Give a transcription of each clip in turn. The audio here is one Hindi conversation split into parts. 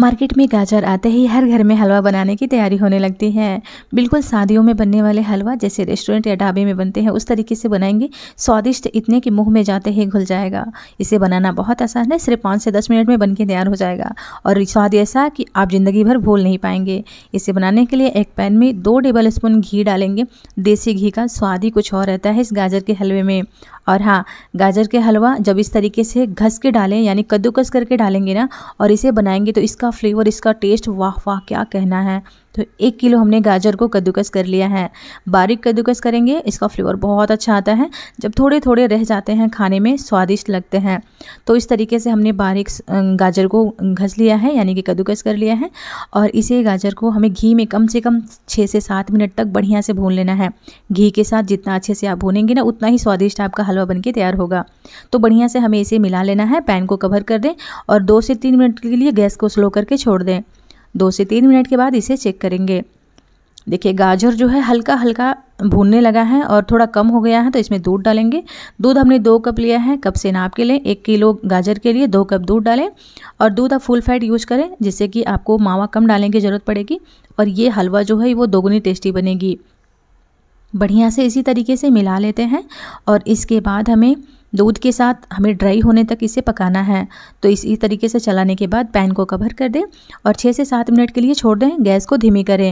मार्केट में गाजर आते ही हर घर में हलवा बनाने की तैयारी होने लगती है बिल्कुल शादियों में बनने वाले हलवा जैसे रेस्टोरेंट या ढाबे में बनते हैं उस तरीके से बनाएंगे स्वादिष्ट इतने कि मुंह में जाते ही घुल जाएगा इसे बनाना बहुत आसान है सिर्फ पाँच से दस मिनट में बन के तैयार हो जाएगा और स्वाद ऐसा कि आप ज़िंदगी भर भूल नहीं पाएंगे इसे बनाने के लिए एक पैन में दो टेबल स्पून घी डालेंगे देसी घी का स्वाद ही कुछ और रहता है इस गाजर के हलवे में और हाँ गाजर के हलवा जब इस तरीके से घस के डालें यानी कद्दूकस करके डालेंगे ना और इसे बनाएंगे तो इसका इसका फ्लेवर इसका टेस्ट वाह वाह क्या कहना है तो एक किलो हमने गाजर को कद्दूकस कर लिया है बारीक कद्दूकस करेंगे इसका फ्लेवर बहुत अच्छा आता है जब थोड़े थोड़े रह जाते हैं खाने में स्वादिष्ट लगते हैं तो इस तरीके से हमने बारीक अं, गाजर को घस लिया है यानी कि कद्दूकस कर लिया है और इसे गाजर को हमें घी में कम से कम छः से सात मिनट तक बढ़िया से भून लेना है घी के साथ जितना अच्छे से आप भूनेंगे ना उतना ही स्वादिष्ट आपका हलवा बन के तैयार होगा तो बढ़िया से हमें इसे मिला लेना है पैन को कवर कर दें और दो से तीन मिनट के लिए गैस को स्लो करके छोड़ दें दो से तीन मिनट के बाद इसे चेक करेंगे देखिए गाजर जो है हल्का हल्का भूनने लगा है और थोड़ा कम हो गया है तो इसमें दूध डालेंगे दूध हमने दो कप लिया है कप से नाप के लिए एक किलो गाजर के लिए दो कप दूध डालें और दूध आप फुल फैट यूज़ करें जिससे कि आपको मावा कम डालने की ज़रूरत पड़ेगी और ये हलवा जो है वो दोगुनी टेस्टी बनेगी बढ़िया से इसी तरीके से मिला लेते हैं और इसके बाद हमें दूध के साथ हमें ड्राई होने तक इसे पकाना है तो इसी तरीके से चलाने के बाद पैन को कवर कर दें और छः से सात मिनट के लिए छोड़ दें गैस को धीमी करें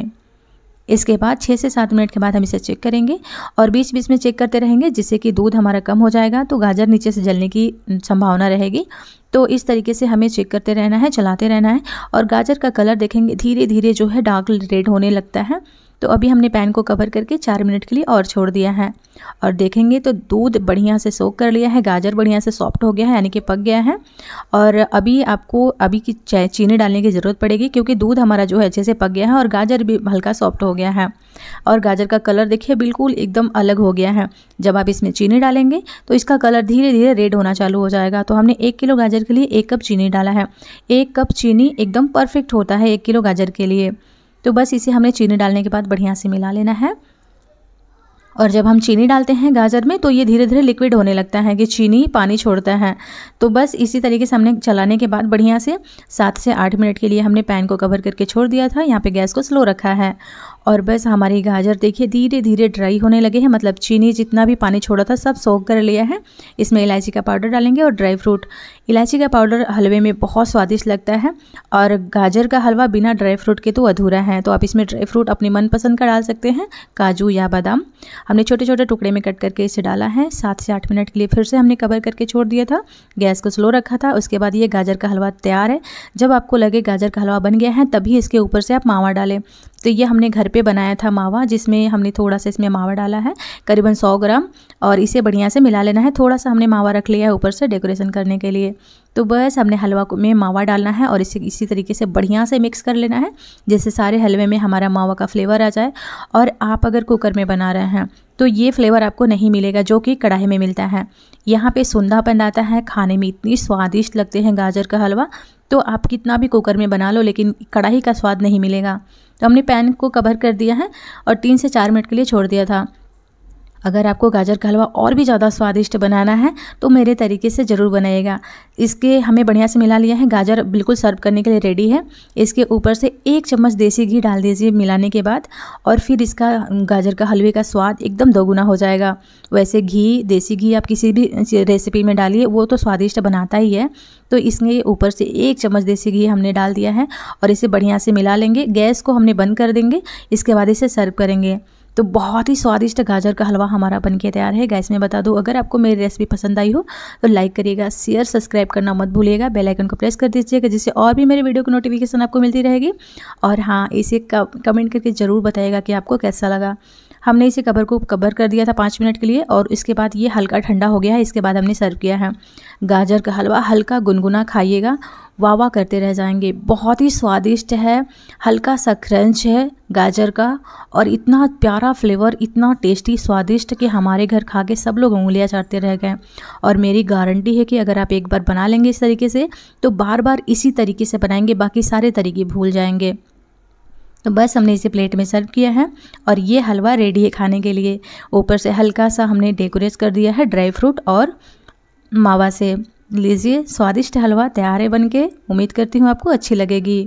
इसके बाद छः से सात मिनट के बाद हम इसे चेक करेंगे और बीच बीच में चेक करते रहेंगे जिससे कि दूध हमारा कम हो जाएगा तो गाजर नीचे से जलने की संभावना रहेगी तो इस तरीके से हमें चेक करते रहना है चलाते रहना है और गाजर का कलर देखेंगे धीरे धीरे जो है डार्क रेड होने लगता है तो अभी हमने पैन को कवर करके चार मिनट के लिए और छोड़ दिया है और देखेंगे तो दूध बढ़िया से सोख कर लिया है गाजर बढ़िया से सॉफ्ट हो गया है यानी कि पक गया है और अभी आपको अभी की चीनी डालने की ज़रूरत पड़ेगी क्योंकि दूध हमारा जो है अच्छे से पक गया है और गाजर भी हल्का सॉफ्ट हो गया है और गाजर का कलर देखिए बिल्कुल एकदम अलग हो गया है जब आप इसमें चीनी डालेंगे तो इसका कलर धीरे धीरे रेड होना चालू हो जाएगा तो हमने एक किलो गाजर के लिए एक कप चीनी डाला है एक कप चीनी एकदम परफेक्ट होता है एक किलो गाजर के लिए तो बस इसे हमने चीनी डालने के बाद बढ़िया से मिला लेना है और जब हम चीनी डालते हैं गाजर में तो ये धीरे धीरे लिक्विड होने लगता है कि चीनी पानी छोड़ता है तो बस इसी तरीके से हमने चलाने के बाद बढ़िया से सात से आठ मिनट के लिए हमने पैन को कवर करके छोड़ दिया था यहाँ पे गैस को स्लो रखा है और बस हमारी गाजर देखिए धीरे धीरे ड्राई होने लगे हैं मतलब चीनी जितना भी पानी छोड़ा था सब सोख कर लिया है इसमें इलायची का पाउडर डालेंगे और ड्राई फ्रूट इलायची का पाउडर हलवे में बहुत स्वादिष्ट लगता है और गाजर का हलवा बिना ड्राई फ्रूट के तो अधूरा है तो आप इसमें ड्राई फ्रूट अपनी मनपसंद का डाल सकते हैं काजू या बादाम हमने छोटे छोटे टुकड़े में कट करके इसे डाला है सात से आठ मिनट के लिए फिर से हमने कवर करके छोड़ दिया था गैस को स्लो रखा था उसके बाद ये गाजर का हलवा तैयार है जब आपको लगे गाजर का हलवा बन गया है तभी इसके ऊपर से आप मावा डालें तो ये हमने घर पे बनाया था मावा जिसमें हमने थोड़ा सा इसमें मावा डाला है करीबन सौ ग्राम और इसे बढ़िया से मिला लेना है थोड़ा सा हमने मावा रख लिया है ऊपर से डेकोरेशन करने के लिए तो बस हमने हलवा में मावा डालना है और इसे इसी तरीके से बढ़िया से मिक्स कर लेना है जैसे सारे हलवे में हमारा मावा का फ्लेवर आ जाए और आप अगर कुकर में बना रहे हैं तो ये फ्लेवर आपको नहीं मिलेगा जो कि कढ़ाई में मिलता है यहाँ पे सुंदापन आता है खाने में इतनी स्वादिष्ट लगते हैं गाजर का हलवा तो आप कितना भी कुकर में बना लो लेकिन कढ़ाई का स्वाद नहीं मिलेगा तो हमने पैन को कवर कर दिया है और तीन से चार मिनट के लिए छोड़ दिया था अगर आपको गाजर का हलवा और भी ज़्यादा स्वादिष्ट बनाना है तो मेरे तरीके से ज़रूर बनाइएगा इसके हमें बढ़िया से मिला लिया है गाजर बिल्कुल सर्व करने के लिए रेडी है इसके ऊपर से एक चम्मच देसी घी डाल दीजिए मिलाने के बाद और फिर इसका गाजर का हलवे का स्वाद एकदम दोगुना हो जाएगा वैसे घी देसी घी आप किसी भी रेसिपी में डालिए वो तो स्वादिष्ट बनाता ही है तो इसमें ऊपर से एक चम्मच देसी घी हमने डाल दिया है और इसे बढ़िया से मिला लेंगे गैस को हमने बंद कर देंगे इसके बाद इसे सर्व करेंगे तो बहुत ही स्वादिष्ट गाजर का हलवा हमारा बन के तैयार है गैस में बता दूँ अगर आपको मेरी रेसिपी पसंद आई हो तो लाइक करिएगा शेयर सब्सक्राइब करना मत भूलिएगा बेल आइकन को प्रेस कर दीजिएगा जिससे और भी मेरे वीडियो की नोटिफिकेशन आपको मिलती रहेगी और हाँ इसे कमेंट करके ज़रूर बताइएगा कि आपको कैसा लगा हमने इसे कवर को कवर कर दिया था पाँच मिनट के लिए और इसके बाद ये हल्का ठंडा हो गया है इसके बाद हमने सर्व किया है गाजर का हलवा हल्का गुनगुना खाइएगा वाह वाह करते रह जाएंगे बहुत ही स्वादिष्ट है हल्का सा क्रंच है गाजर का और इतना प्यारा फ्लेवर इतना टेस्टी स्वादिष्ट कि हमारे घर खा के सब लोग उंगलियाँ चाटते रह गए और मेरी गारंटी है कि अगर आप एक बार बना लेंगे इस तरीके से तो बार बार इसी तरीके से बनाएंगे बाकी सारे तरीके भूल जाएंगे तो बस हमने इसे प्लेट में सर्व किया है और ये हलवा रेडी है खाने के लिए ऊपर से हल्का सा हमने डेकोरेट कर दिया है ड्राई फ्रूट और मावा से लीजिए स्वादिष्ट हलवा तैयार है बनके उम्मीद करती हूँ आपको अच्छी लगेगी